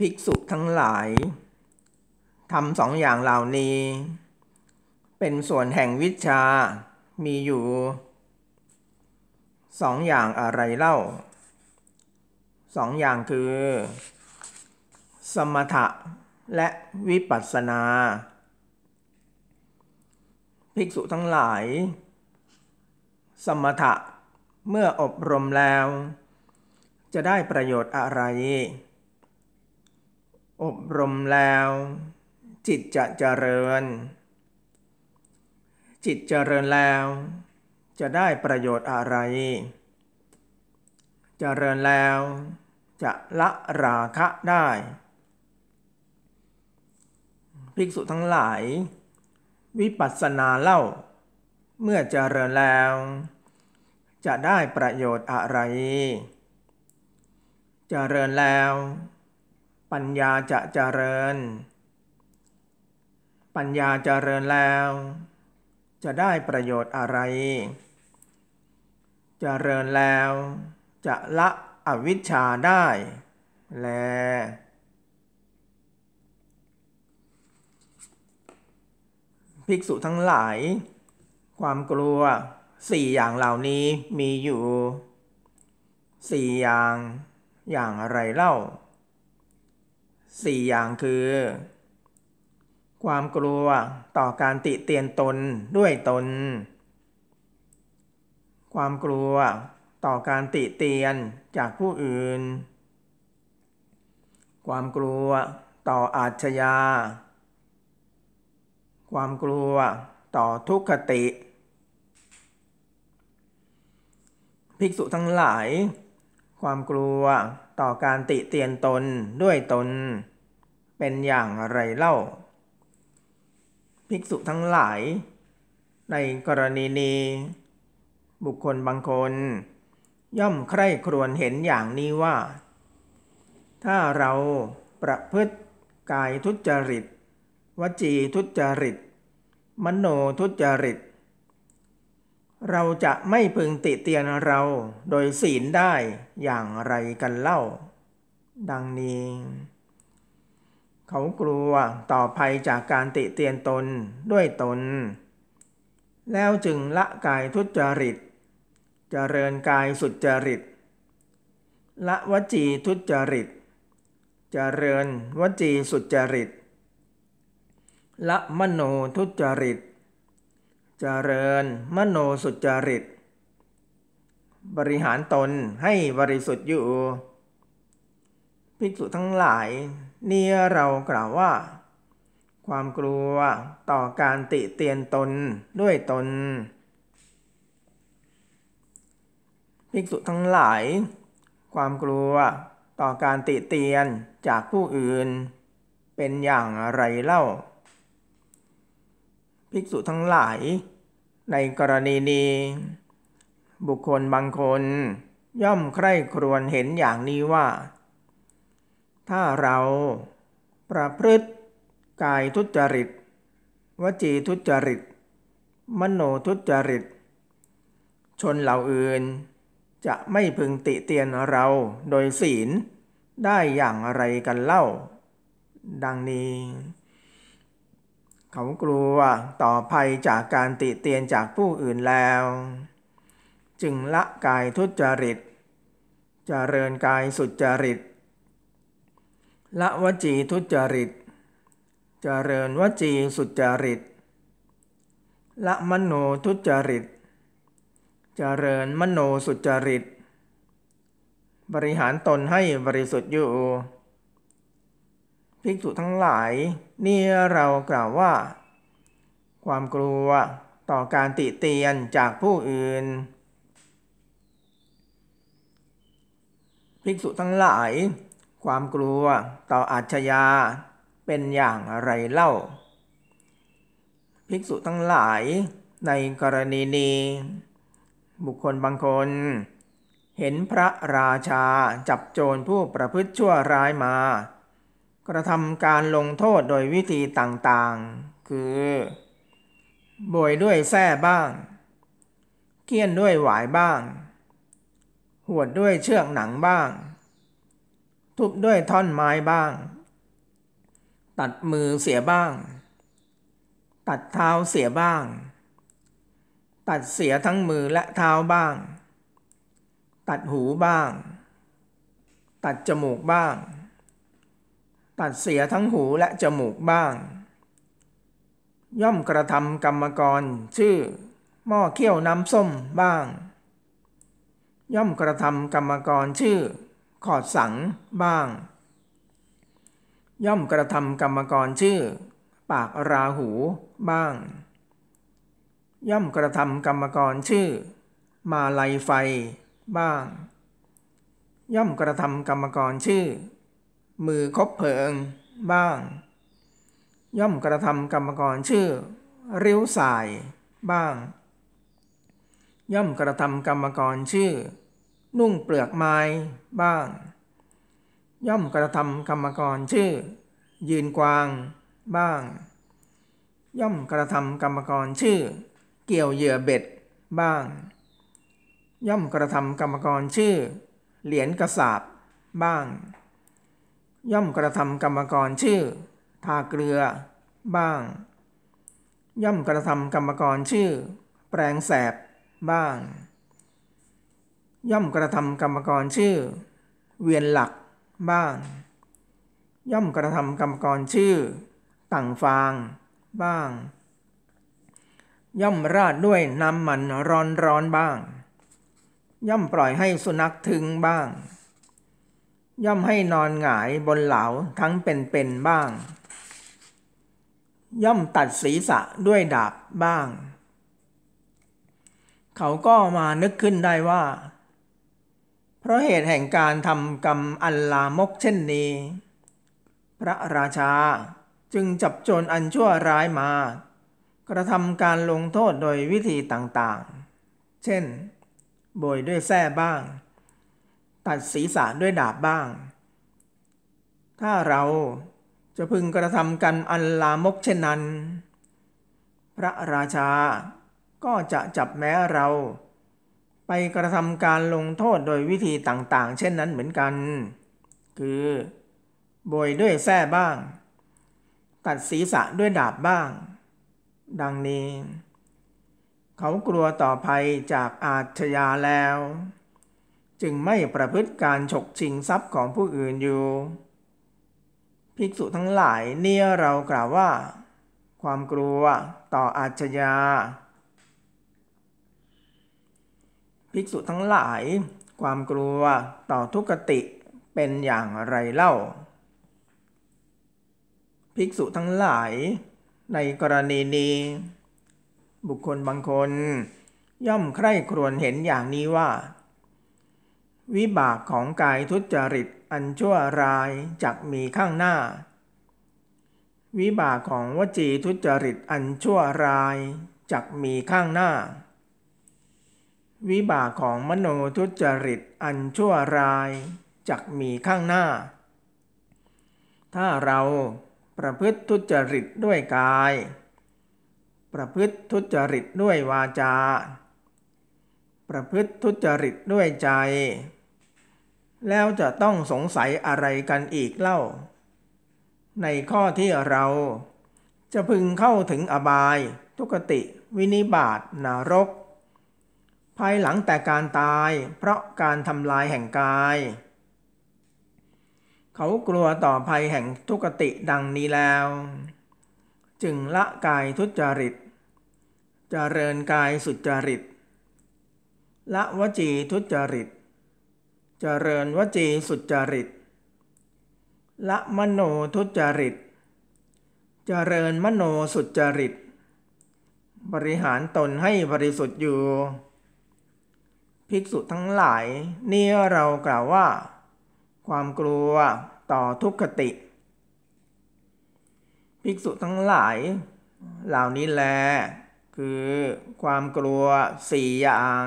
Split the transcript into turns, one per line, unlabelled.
ภิกษุทั้งหลายทำสองอย่างเหล่านี้ เป็นส่วนแห่งวิชา มีอยู่สองอย่างอะไรเล่า สองอย่างคือ สมถะและวิปัสสนา ภิกษุทั้งหลาย สมถะเมื่ออบรมแล้ว จะได้ประโยชน์อะไรอบรมแล้ว จิตจะเจริญ จิตเจริญแล้ว จะได้ประโยชน์อะไร เจริญแล้ว จะละราคะได้ภิกษุทั้งหลาย วิปัสสนาเล่าเมื่อเจริญแล้ว จะได้ประโยชน์อะไร เจริญแล้วปัญญาจะเจริญ ปัญญาเจริญแล้ว จะได้ประโยชน์อะไร เจริญแล้ว จะละอวิชชาได้ แลภิกษุทั้งหลาย ความกลัวสี่อย่างเหล่านี้มีอยู่สี่อย่าง อย่างอะไรเล่า4อย่างคือ ความกลัวต่อการติเตียนตนด้วยตน ความกลัวต่อการติเตียนจากผู้อื่น ความกลัวต่ออาชญาความกลัวต่อทุกขติ ภิกษุทั้งหลายความกลัวต่อการติเตียนตนด้วยตน เป็นอย่างไรเล่า ภิกษุทั้งหลายในกรณีนี้ บุคคลบางคน ย่อมใคร่ครวญเห็นอย่างนี้ว่า ถ้าเราประพฤติกายทุจริต วจีทุจริต มโนทุจริตเราจะไม่พึงติเตียนเราโดยศีลได้อย่างไรกันเล่า ดังนี้ เขากลัวต่อภัยจากการติเตียนตนด้วยตน แล้วจึงละกายทุจริตจเจริญกายสุจริต ละวจีทุจริตจเจริญวจีสุจริต ละมโนทุจริตจเจริญมโนสุจริต บริหารตนให้บริสุทธิ์อยู่ ภิกษุทั้งหลายนี่เรากล่าวว่า ความกลัวต่อการติเตียนตนด้วยตนภิกษุทั้งหลาย ความกลัวต่อการติเตียนจากผู้อื่น เป็นอย่างไรเล่าภิกษุทั้งหลายในกรณีนี้ บุคคลบางคน ย่อมใคร่ครวญเห็นอย่างนี้ว่า ถ้าเราประพฤติกายทุจริต วจีทุจริต มโนทุจริต ชนเหล่าอื่น จะไม่พึงติเตียนเราโดยศีลได้อย่างไรกันเล่า ดังนี้เขากลัวต่อภัยจากการติเตียนจากผู้อื่นแล้ว จึงละกายทุจริตจเจริญกายสุจริต ละวจีทุจริตจเจริญวจีสุจริต ละมโนทุจริตจเจริญมโนสุจริต บริหารตนให้บริสุทธิ์อยู่ภิกษุทั้งหลายนี่เรากล่าวว่า ความกลัวต่อการติเตียนจากผู้อื่น ภิกษุทั้งหลายความกลัวต่ออาชญาเป็นอย่างไรเล่า ภิกษุทั้งหลายในกรณีนี้ บุคคลบางคน เห็นพระราชาจับโจรผู้ประพฤติชั่วร้ายมากระทำการลงโทษโดยวิธีต่างๆ คือ โบยด้วยแส้บ้าง เกี้ยนด้วยหวายบ้าง หวดด้วยเชือกหนังบ้าง ทุบด้วยท่อนไม้บ้าง ตัดมือเสียบ้าง ตัดเท้าเสียบ้าง ตัดเสียทั้งมือและเท้าบ้าง ตัดหูบ้าง ตัดจมูกบ้างตัดเสียทั้งหูและจมูกบ้าง ย่อมกระทำกรรมกรชื่อ หม้อเคี้ยวน้ำส้มบ้าง ย่อมกระทำกรรมกรชื่อ ขอดสังบ้าง ย่อมกระทำกรรมกรชื่อ ปากราหู บ้าง ย่อมกระทำกรรมกรชื่อ มาลายไฟ บ้าง ย่อมกระทำกรรมกรชื่อมือคบเพลิง บ้าง ย่อมกระทำกรรมกรชื่อริ้วสาย บ้าง ย่อมกระทำกรรมกรชื่อ นุ่งเปลือกไม้ บ้าง ย่อมกระทำกรรมกรชื่อ ยืนกวาง บ้าง ย่อมกระทำกรรมกรชื่อ เกี่ยวเหยื่อเบ็ด บ้าง ย่อมกระทำกรรมกรชื่อ เหรียญกระสาบบ้างย่อมกระทำกรรมกรชื่อทาเกลือ บ้าง ย่อมกระทำกรรมกรชื่อแปลงแสบ บ้าง ย่อมกระทำกรรมกรชื่อเวียนหลัก บ้าง ย่อมกระทำกรรมกรชื่อต่างฟาง บ้าง ย่อมราดด้วยน้ำมันร้อนร้อนบ้าง ย่อมปล่อยให้สุนัขถึงบ้างย่อมให้นอนหงายบนเหลาทั้งเป็นๆบ้าง ย่อมตัดศีรษะด้วยดาบบ้าง เขาก็มานึกขึ้นได้ว่า เพราะเหตุแห่งการทำกรรมอันลามกเช่นนี้ พระราชาจึงจับโจรอันชั่วร้ายมา กระทำการลงโทษโดยวิธีต่างๆ เช่นโบยด้วยแส้บ้างตัดศีรษะด้วยดาบบ้าง ถ้าเราจะพึงกระทำกันอันลามกเช่นนั้น พระราชาก็จะจับแม้เราไปกระทำการลงโทษโดยวิธีต่างๆ เช่นนั้นเหมือนกัน คือบ่ยด้วยแส้บ้าง ตัดศีรษะด้วยดาบบ้าง ดังนี้ เขากลัวต่อภัยจากอาชญาแล้วจึงไม่ประพฤติการฉกชิงทรัพย์ของผู้อื่นอยู่ ภิกษุทั้งหลายเนี่ยเรากล่าวว่า ความกลัวต่ออาชญาภิกษุทั้งหลาย ความกลัวต่อทุกติเป็นอย่างไรเล่า ภิกษุทั้งหลาย ในกรณีนี้ บุคคลบางคน ย่อมใคร่ครวญเห็นอย่างนี้ว่าวิบากของกายทุจริตอันชั่วร้ายจักมีข้างหน้า วิบากของวจีทุจริตอันชั่วร้ายจักมีข้างหน้า วิบากของมโนทุจริตอันชั่วร้ายจักมีข้างหน้า ถ้าเราประพฤติทุจริตด้วยกาย ประพฤติทุจริตด้วยวาจา ประพฤติทุจริตด้วยใจแล้วจะต้องสงสัยอะไรกันอีกเล่า ในข้อที่เราจะพึงเข้าถึงอบาย ทุกติวินิบาตนารก ภายหลังแต่การตายเพราะการทำลายแห่งกาย เขากลัวต่อภัยแห่งทุกติดังนี้แล้ว จึงละกายทุจริตจเจริญกายสุจริตละวจีทุจริตเจริญวจีสุจริต ละมโนทุจริต เจริญมโนสุจริต บริหารตนให้บริสุทธิ์อยู่ ภิกษุทั้งหลายนี่เรากล่าวว่า ความกลัวต่อทุกขติ ภิกษุทั้งหลาย เหล่านี้แล คือความกลัวสี่อย่าง